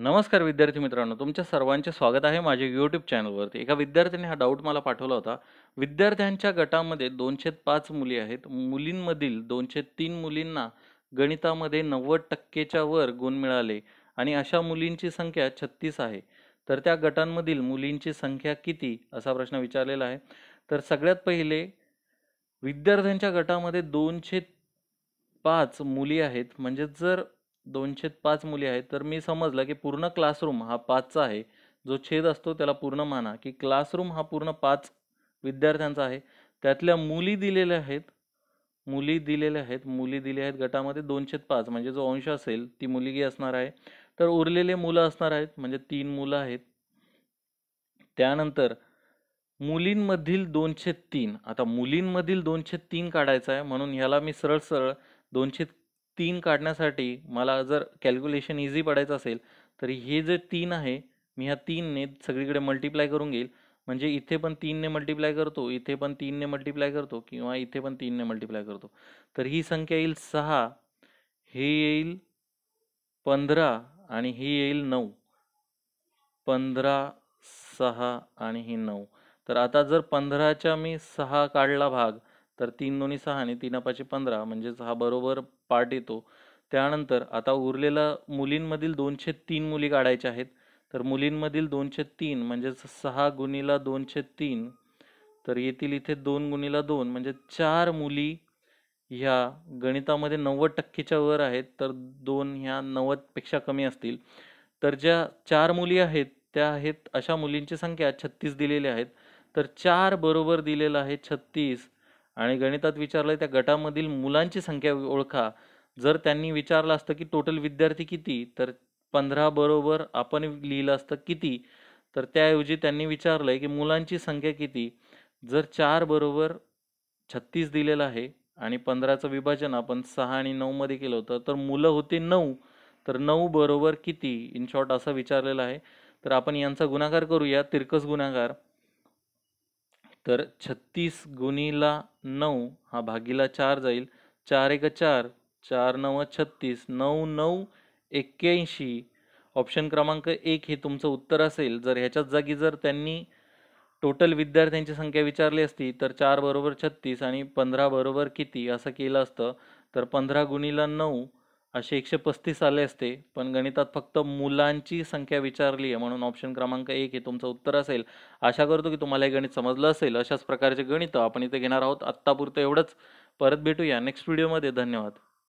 नमस्कार विद्यार्थी मित्रांनो तुमच्या सर्वांचे स्वागत आहे माझ्या यूट्यूब चॅनलवरती एका विद्यार्थ्याने हा डाऊट मला पाठवला होता विद्यार्थ्यांच्या गटामध्ये दोनशे पाच मुली आहेत मुलींमधील दोनशे तीन मुलींना गणितामध्ये नव्वद टक्केच्या वर गुण मिळाले आणि अशा मुलींची संख्या छत्तीस आहे तर त्या गटांमधील मुलींची संख्या किती असा प्रश्न विचारलेला आहे तर सगळ्यात पहिले विद्यार्थ्यांच्या गटामध्ये दोनशे पाच मुली आहेत म्हणजे जर दोनशे पाच मुली आहेत तर मी समजलं की पूर्ण क्लासरूम हा पाचचा आहे जो छेद असतो त्याला पूर्ण माना की क्लासरूम हा पूर्ण पाच विद्यार्थ्यांचा आहे त्यातल्या मुली दिलेल्या आहेत मुली दिलेल्या आहेत मुली दिल्या आहेत गटामध्ये दोनशे पाच म्हणजे जो अंश असेल ती मुलगी असणार आहे तर उरलेले मुलं असणार आहेत म्हणजे तीन मुलं आहेत त्यानंतर मुलींमधील दोनशे तीन आता मुलींमधील दोनशे तीन काढायचा आहे म्हणून ह्याला मी सरळ सरळ दोनशे तीन काढण्यासाठी मला जर कॅल्क्युलेशन इझी पडायचं असेल तर हे जे तीन आहे मी ह्या तीनने सगळीकडे मल्टिप्लाय करून घेईल म्हणजे इथे पण तीनने मल्टिप्लाय करतो इथे पण तीनने मल्टिप्लाय करतो किंवा इथे पण तीनने मल्टिप्लाय करतो तर ही संख्या येईल सहा हे येईल पंधरा आणि ही येईल नऊ पंधरा सहा आणि ही नऊ तर आता जर पंधराच्या मी सहा काढला भाग तर तीन दोन्ही सहा आणि तीन पाचशे पंधरा म्हणजेच हा बरोबर पार्ट येतो त्यानंतर आता उरलेला मुलींमधील दोनशे तीन मुली काढायच्या आहेत तर मुलींमधील दोनशे तीन म्हणजेच सहा गुणीला दोनशे तीन तर येथील इथे दोन गुणीला दोन म्हणजे चार मुली ह्या गणितामध्ये नव्वद टक्केच्या वर आहेत तर दोन ह्या नव्वदपेक्षा कमी असतील तर ज्या चार मुली आहेत त्या आहेत अशा मुलींची संख्या छत्तीस दिलेल्या आहेत तर चार बरोबर दिलेलं आहे छत्तीस आणि गणितात विचारलं त्या गटामधील मुलांची संख्या ओळखा जर त्यांनी विचारलं असतं की टोटल विद्यार्थी किती तर पंधरा बरोबर आपण लिहिलं असतं किती तर त्याऐवजी त्यांनी विचारलंय की मुलांची संख्या किती जर चार बरोबर छत्तीस दिलेलं आहे आणि पंधराचं विभाजन आपण सहा आणि नऊमध्ये केलं होतं तर मुलं होते नऊ तर नऊ बरोबर किती इन शॉर्ट असं विचारलेलं आहे तर आपण यांचा गुणाकार करूया तिरकस गुणाकार तर छत्तीस गुणीला नऊ हा भागीला चार जाईल चार एक चार चार नव छत्तीस नऊ नऊ एक्क्याऐंशी ऑप्शन क्रमांक एक हे तुमचं उत्तर असेल जर ह्याच्याच जागी जर त्यांनी टोटल विद्यार्थ्यांची संख्या विचारली असती तर चार बरोबर छत्तीस आणि पंधरा बरोबर किती असं केलं असतं तर पंधरा गुणीला नऊ असे एकशे पस्तीस आले असते पण गणितात फक्त मुलांची संख्या विचारली आहे म्हणून ऑप्शन क्रमांक एक हे तुमचं उत्तर असेल आशा करतो की तुम्हाला हे गणित समजलं असेल अशाच प्रकारचे गणित आपण इथे घेणार आहोत आत्तापुरतं एवढंच परत भेटूया नेक्स्ट व्हिडिओमध्ये धन्यवाद